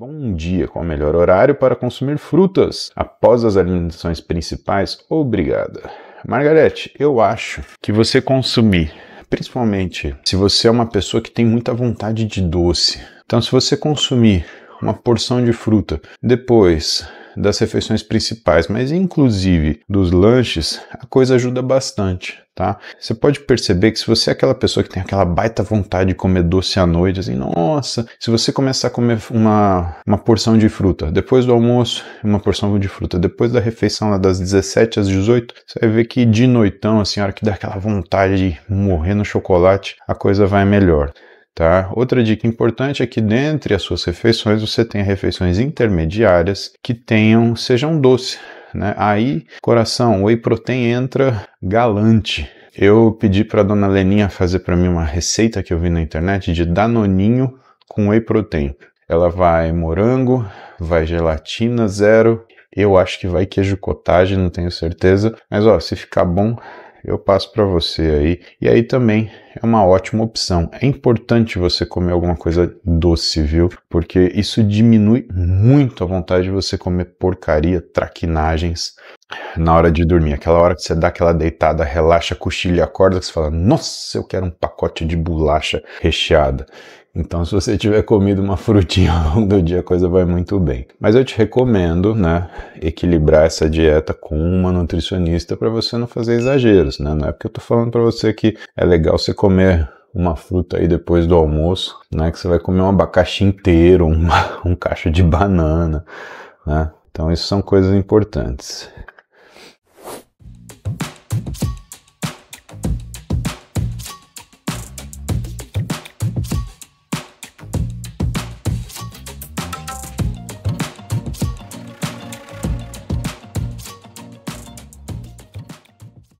Bom dia, qual o melhor horário para consumir frutas? Após as alimentações principais? Obrigada. Margarete, eu acho que você consumir, principalmente se você é uma pessoa que tem muita vontade de doce. Então, se você consumir uma porção de fruta, depois das refeições principais, mas inclusive dos lanches, a coisa ajuda bastante, tá? Você pode perceber que se você é aquela pessoa que tem aquela baita vontade de comer doce à noite, assim, nossa, se você começar a comer uma, uma porção de fruta, depois do almoço, uma porção de fruta, depois da refeição lá das 17 às 18, você vai ver que de noitão, assim, a hora que dá aquela vontade de morrer no chocolate, a coisa vai melhor. Tá? Outra dica importante é que dentre as suas refeições você tenha refeições intermediárias que tenham sejam doces. Né? Aí, coração, whey protein entra galante, eu pedi para dona Leninha fazer para mim uma receita que eu vi na internet de danoninho com whey protein. Ela vai morango, vai gelatina zero, eu acho que vai queijo cottage, não tenho certeza, mas ó, se ficar bom, eu passo para você aí. E aí também é uma ótima opção. É importante você comer alguma coisa doce, viu? Porque isso diminui muito a vontade de você comer porcaria, traquinagens na hora de dormir, aquela hora que você dá aquela deitada, relaxa, cochilha e acorda, que você fala, nossa, eu quero um pacote de bolacha recheada. Então, se você tiver comido uma frutinha ao longo do dia, a coisa vai muito bem. Mas eu te recomendo, né, equilibrar essa dieta com uma nutricionista para você não fazer exageros, né? Não é porque eu estou falando para você que é legal você comer uma fruta aí depois do almoço, né, que você vai comer um abacaxi inteiro, um, um cacho de banana, né? Então, isso são coisas importantes.